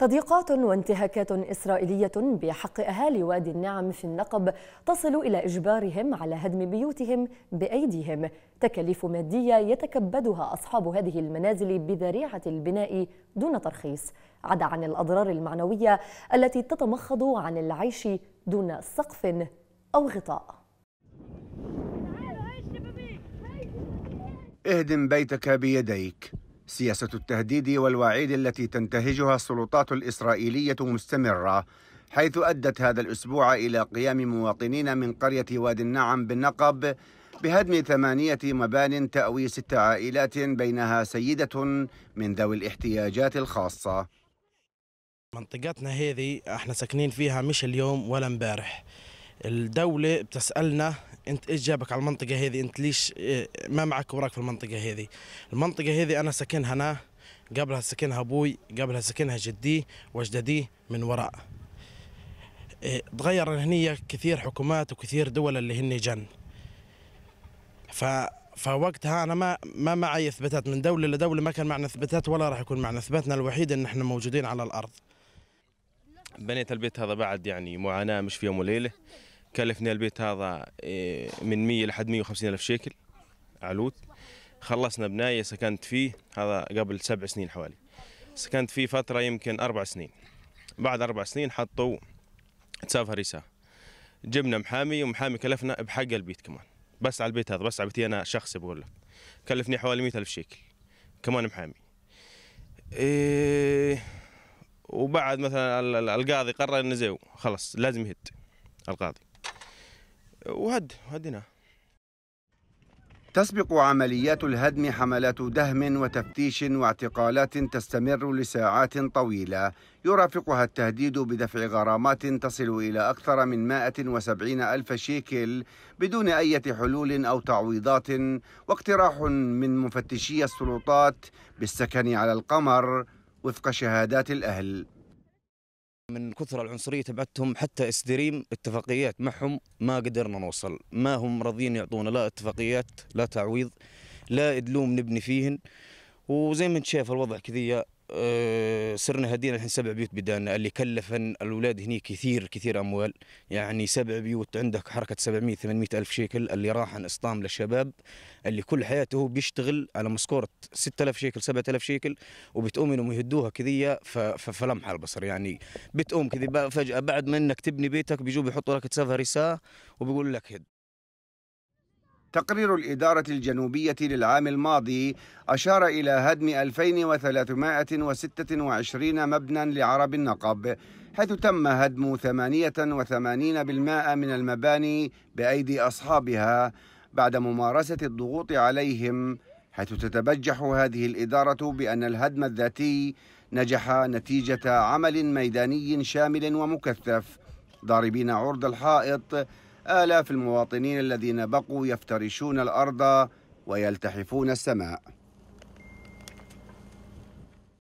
تضييقات وانتهاكات إسرائيلية بحق أهالي وادي النعم في النقب تصل إلى إجبارهم على هدم بيوتهم بأيديهم تكاليف مادية يتكبدها أصحاب هذه المنازل بذريعة البناء دون ترخيص عدا عن الأضرار المعنوية التي تتمخض عن العيش دون سقف أو غطاء اهدم بيتك بيديك سياسة التهديد والوعيد التي تنتهجها السلطات الإسرائيلية مستمرة حيث أدت هذا الأسبوع إلى قيام مواطنين من قرية واد النعم بالنقب بهدم ثمانية مبان تأوي ست عائلات بينها سيدة من ذوي الاحتياجات الخاصة منطقتنا هذه احنا ساكنين فيها مش اليوم ولا امبارح الدولة بتسألنا انت ايش جابك على المنطقه هذه انت ليش اه، ما معك وراك في المنطقه هذه المنطقه هذه انا ساكنها انا قبلها سكنها ابوي قبلها سكنها جدي واجدادي من وراء اه، تغير هنية كثير حكومات وكثير دول اللي هني جن ف فوقتها انا ما ما معي اثباتات من دوله لدوله ما كان معنا اثباتات ولا راح يكون معنا اثباتنا الوحيد ان احنا موجودين على الارض بنيت البيت هذا بعد يعني معاناه مش في يوم وليله كلفني البيت هذا إيه، من 100 لحد 150 ألف شيكل علوت خلصنا بناية سكنت فيه هذا قبل سبع سنين حوالي سكنت فيه فترة يمكن أربع سنين بعد أربع سنين حطوا تسافر ريسا جبنا محامي ومحامي كلفنا بحق البيت كمان بس على البيت هذا بس على بيتي أنا شخصي بقول لك كلفني حوالي 100 ألف شيكل كمان محامي إيه وبعد مثلا القاضي قرر انه زيو خلاص لازم يهد القاضي وهد هدنا تسبق عمليات الهدم حملات دهم وتفتيش واعتقالات تستمر لساعات طويلة يرافقها التهديد بدفع غرامات تصل إلى أكثر من 170 ألف شيكل بدون أي حلول أو تعويضات واقتراح من مفتشي السلطات بالسكن على القمر وفق شهادات الأهل من كثر العنصريه تبعتهم حتى استريم اتفاقيات معهم ما قدرنا نوصل ما هم راضيين يعطونا لا اتفاقيات لا تعويض لا ادلوم نبني فيهن وزي ما انت شايف الوضع كذي آه، صرنا هدينا الحين سبع بيوت بدانا اللي كلفن الاولاد هني كثير كثير اموال يعني سبع بيوت عندك حركه 700 800 الف شيكل اللي راحن اسطام للشباب اللي كل حياته هو بيشتغل على مسكوره 6000 شيكل 7000 شيكل وبتقوم انهم يهدوها كذيه فلمح البصر يعني بتقوم كذي فجاه بعد ما انك تبني بيتك بيجوا بيحطوا لك تسافر ساعه وبيقول لك هد تقرير الإدارة الجنوبية للعام الماضي أشار إلى هدم 2326 مبنى لعرب النقب حيث تم هدم 88% من المباني بأيدي أصحابها بعد ممارسة الضغوط عليهم حيث تتبجح هذه الإدارة بأن الهدم الذاتي نجح نتيجة عمل ميداني شامل ومكثف ضاربين عرض الحائط آلاف المواطنين الذين بقوا يفترشون الأرض ويلتحفون السماء